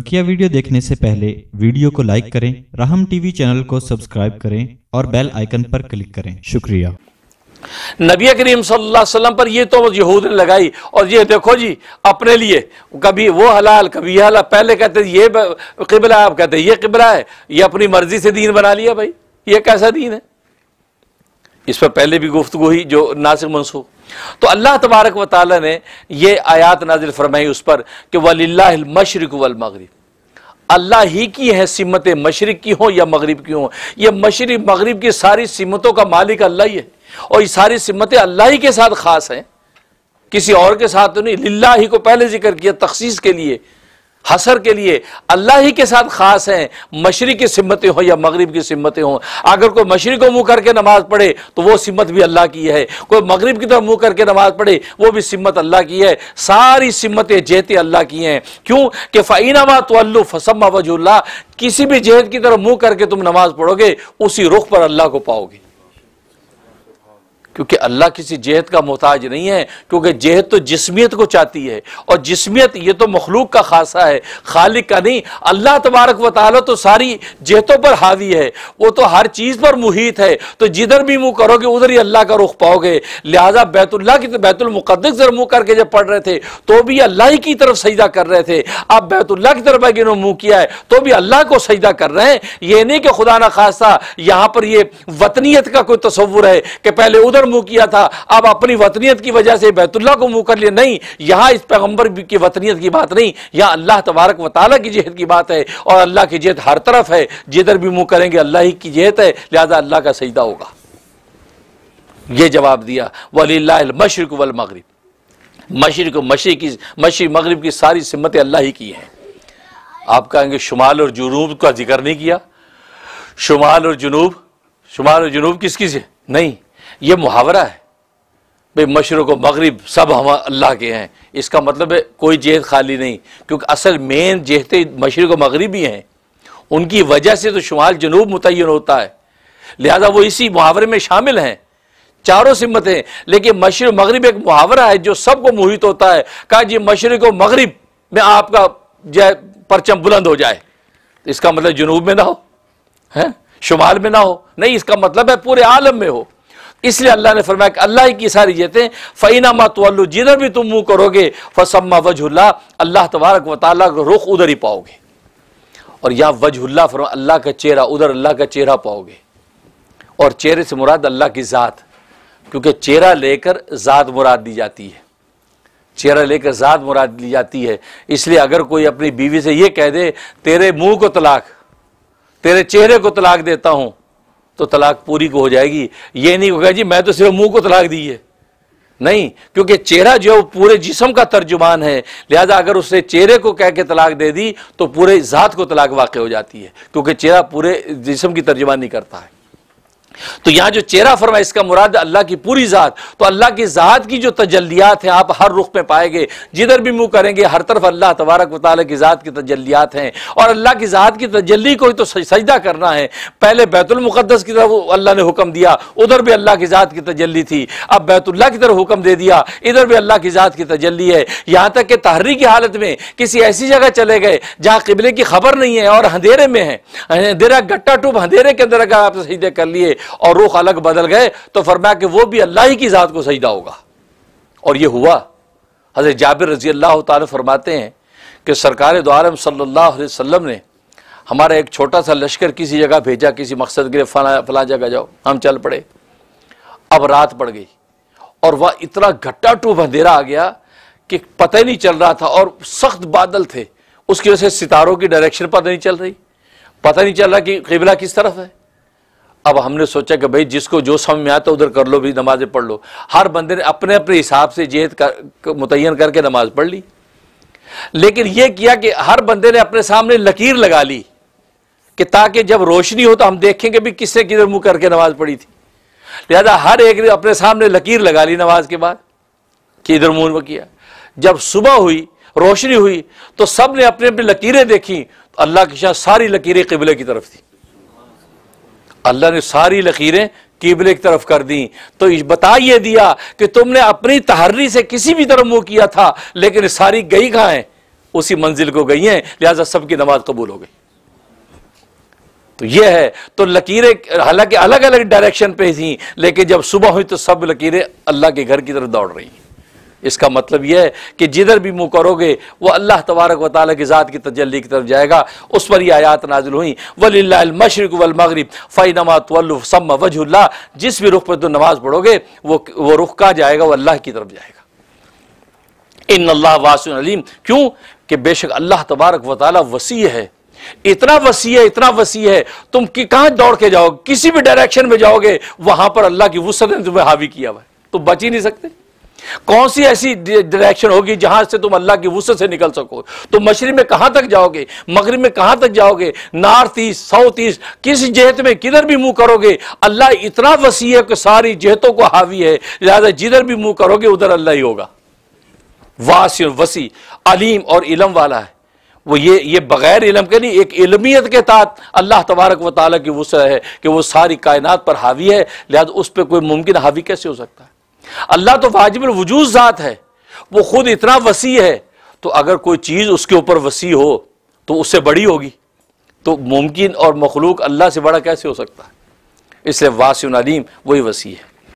बकिया वीडियो देखने से पहले वीडियो को लाइक करें राहम टीवी चैनल को सब्सक्राइब करें और बेल आइकन पर क्लिक करें शुक्रिया नबी करीम वसल्लम पर ये तो यहूद ने लगाई और ये देखो जी अपने लिए कभी वो हलाल कभी ये हलाल पहले कहते ये किबला आप कहते ये किबला है ये अपनी मर्जी से दीन बना लिया भाई ये कैसा दीन है इस पर पहले भी गुफ्तु हुई जो नासिक मनसूख तो अल्लाह तबारक व ताल ने यह आयात नाजिल फरमाई उस पर कि वलिल्लामशरक वलमगरब अल्लाह ही की है सिमतें मशरक़ की हों या मगरब की हों यह मशरक़ मगरब की सारी सिमतों का मालिक अल्लाह ही है और ये सारी सिमतें अल्लाह ही के साथ ख़ास हैं किसी और के साथ तो नहीं लिल्ला ही को पहले जिक्र किया तखसीस के लिए हसर के लिए अल्लाह ही के साथ खास हैं मशरक़ की सम्मतें हों या मगरब की सम्मतें हों अगर कोई मशरक़ को मुँह करके नमाज़ पढ़े तो वो सम्मत भी अल्लाह की है कोई मगरब की तरफ मुँह करके नमाज़ पढ़े वो भी सम्मत अल्लाह की है सारी सम्मतें जहतें अल्लाह की हैं क्यों कि फ़ैनामा तो फसम वजुल्ला किसी भी जहत की तरफ मुँह करके तुम नमाज़ पढ़ोगे उसी रुख पर अल्लाह को पाओगे क्योंकि अल्लाह किसी जेहत का मोहताज नहीं है क्योंकि जेहत तो जिसमियत को चाहती है और जिसमियत ये तो मखलूक का खासा है खालिक का नहीं अल्लाह तबारक व तो सारी जहतों पर हावी है वो तो हर चीज़ पर मुहित है तो जिधर भी मुँह करोगे उधर ही अल्लाह का रुख पाओगे लिहाजा बैतुल्ला की बैतुलमक़दस जर मुंह करके जब पढ़ रहे थे तो भी अल्लाह ही की तरफ सजदा कर रहे थे अब बैतुल्ला की तरफ अगर इन्होंने मुँह किया है तो भी अल्लाह को सजदा कर रहे हैं ये नहीं कि खुदा न खासा यहां पर यह वतनीत का कोई तस्वुर है कि पहले उधर पर मुंह किया था अब अपनी वतनीत की वजह से बैतुल्ला को मुंह कर लिया नहीं यहां इस पैगंबर की वतनीत की बात नहीं यहां अल्लाह तबारक वाली की जहत की बात है और अल्लाह की जहत हर तरफ है जिधर भी मुंह करेंगे अल्लाह ही की जहत है लिहाजा अल्लाह का सजदा होगा यह जवाब दिया वलीमशरक वल मगरब मशरक मशी की मशी मगरब की सारी सिमतें अल्लाह ही की हैं आप कहेंगे शुमाल और जुनूब का जिक्र नहीं किया शुमाल और जुनूब शुमाल और जुनूब किसकी से नहीं ये मुहावरा है भाई मशरक़ व मगरब सब हम अल्लाह के हैं इसका मतलब है कोई जेहत खाली नहीं क्योंकि असल मेन जेहते मशरक़ व मगरब ही हैं उनकी वजह से तो शुमाल जनूब मुतन होता है लिहाजा वो इसी मुहावरे में शामिल हैं चारों सिमतें लेकिन मशरक़ मगरब एक मुहावरा है जो सबको मोहित होता है कहा जी मशरक़ व मगरब में आपका जो परचम बुलंद हो जाए इसका मतलब जनूब में ना हो है शुमाल में ना हो नहीं इसका मतलब है पूरे आलम में हो इसलिए अल्लाह ने फरमाया कि अल्लाह की सारी जीतें फ़ैना तो जिधर भी तुम मुँह करोगे फसम्मा वजहुल्ला अल्लाह तबारक व ताली का रुख उधर ही पाओगे और या वजहुल्ला फरमा अल्लाह का चेहरा उधर अल्लाह का चेहरा पाओगे और चेहरे से मुराद अल्लाह की ज़ात क्योंकि चेहरा लेकर ज़ात मुराद दी जाती है चेहरा लेकर ज़ात मुराद ली जाती है इसलिए अगर कोई अपनी बीवी से ये कह दे तेरे मुँह को तलाक तेरे चेहरे को तलाक देता हूँ तो तलाक पूरी को हो जाएगी ये नहीं होगा जी मैं तो सिर्फ मुंह को तलाक दी है नहीं क्योंकि चेहरा जो है पूरे जिसम का तर्जुमान है लिहाजा अगर उसने चेहरे को कह के तलाक दे दी तो पूरे ज़ात को तलाक वाक़ हो जाती है क्योंकि चेहरा पूरे जिसम की तर्जुमान नहीं करता है तो यहां जो चेहरा फरमा इसका मुराद अल्लाह की पूरी ज़ात तो अल्लाह की ज़ात की जो तजलियात हैं आप हर रुख में पाएंगे जिधर भी मुंह करेंगे हर तरफ अल्लाह तबारक वाले की ज़ात की तजलियात हैं और अल्लाह की ज़ात की तजली को ही तो सजदा करना है पहले बैतुलमुकदस की तरफ अल्लाह ने हुक्म दिया उधर भी अल्लाह की ज़ात की तजली थी अब बैतुल्ला की तरफ हुक्म दे दिया इधर भी अल्लाह की ज़ात की तजली है यहां तक कि तहरी की हालत में किसी ऐसी जगह चले गए जहां किबले की खबर नहीं है और अंधेरे में है अंधेरा गट्टा टूब अंधेरे के अंदर अगर आप सजदे कर लिए और रुख अलग बदल गए तो फरमाया कि वो भी अल्लाह ही की ज़ात को सजदा होगा और यह हुआ हज़रत जाबिर रजी अल्लाह तरमाते हैं कि सरकार द्वारम सल्ला ने हमारा एक छोटा सा लश्कर किसी जगह भेजा किसी मकसद के लिए फला फला जगह जाओ हम चल पड़े अब रात पड़ गई और वह इतना घट्टा टूब अंधेरा आ गया कि पता ही नहीं चल रहा था और सख्त बादल थे उसकी वजह से सितारों की डायरेक्शन पता नहीं चल रही पता नहीं चल रहा कि किबला किस तरफ है अब हमने सोचा कि भाई जिसको जो समझ में आता उधर कर लो भी नमाज़ें पढ़ लो हर बंदे ने अपने अपने हिसाब से जेहद कर मुतन करके नमाज पढ़ ली लेकिन यह किया कि हर बंदे ने अपने सामने लकीर लगा ली कि ताकि जब रोशनी हो तो हम देखेंगे भी किसने किधर मुंह करके नमाज पढ़ी थी लिहाजा हर एक ने अपने सामने लकीर लगा ली नमाज के बाद कि इधर मुंह किया जब सुबह हुई रोशनी हुई तो सब ने अपने अपनी लकीरें देखी तो अल्लाह के शाह सारी लकीरें किबले की तरफ थी अल्लाह ने सारी लकीरें कीबले की तरफ कर दी तो बता ये दिया कि तुमने अपनी तहर्री से किसी भी तरफ मुँह किया था लेकिन सारी गई खाएं उसी मंजिल को गई हैं लिहाजा सबकी नमाज कबूल हो गई तो यह है तो लकीरें हालांकि अलग अलग डायरेक्शन पे थी लेकिन जब सुबह हुई तो सब लकीरें अल्लाह के घर की तरफ दौड़ रही इसका मतलब यह है कि जिधर भी मुँह करोगे वह अल्लाह तबारक व ताली की ज़ात की तजली की तरफ जाएगा उस पर यह आयात नाजुल हुई वलमशरक वलमगरब फ़ई नमा तोसम वजुल्ला जिस भी रुख पर तुम तो नमाज पढ़ोगे वो वो रुख कहा जाएगा वो अल्लाह की तरफ जाएगा इन अल्लाह वासम क्यों कि बेशक अल्लाह तबारक व ताली वसी है इतना वसी है इतना वसी है तुम कि कहाँ दौड़ के जाओगे किसी भी डायरेक्शन में जाओगे वहां पर अल्लाह की वसत ने तुम्हें हावी किया हुआ तो तुम बच ही नहीं सकते कौन सी ऐसी डायरेक्शन होगी जहां से तुम अल्लाह की वसत से निकल सको तुम मशरक में कहां तक जाओगे मगरब में कहां तक जाओगे नॉर्थ ईस्ट साउथ ईस्ट किस जहत में किधर भी मुंह करोगे अल्लाह इतना वसी है कि सारी जहतों को हावी है लिहाजा जिधर भी मुंह करोगे उधर अल्लाह ही होगा वासी वसी अलीम और इलम वाला है वो ये ये बगैर इलम के नहीं एक इलमियत के तहत अल्लाह तबारक व ताली की वसत है कि वो सारी कायनात पर हावी है लिहाजा उस पर कोई मुमकिन हावी कैसे हो सकता है अल्लाह तो वाजिब वजूद ज़ात है वो खुद इतना वसी है तो अगर कोई चीज़ उसके ऊपर वसी हो तो उससे बड़ी होगी तो मुमकिन और मखलूक अल्लाह से बड़ा कैसे हो सकता है इसलिए वासी नदीम वही वसी है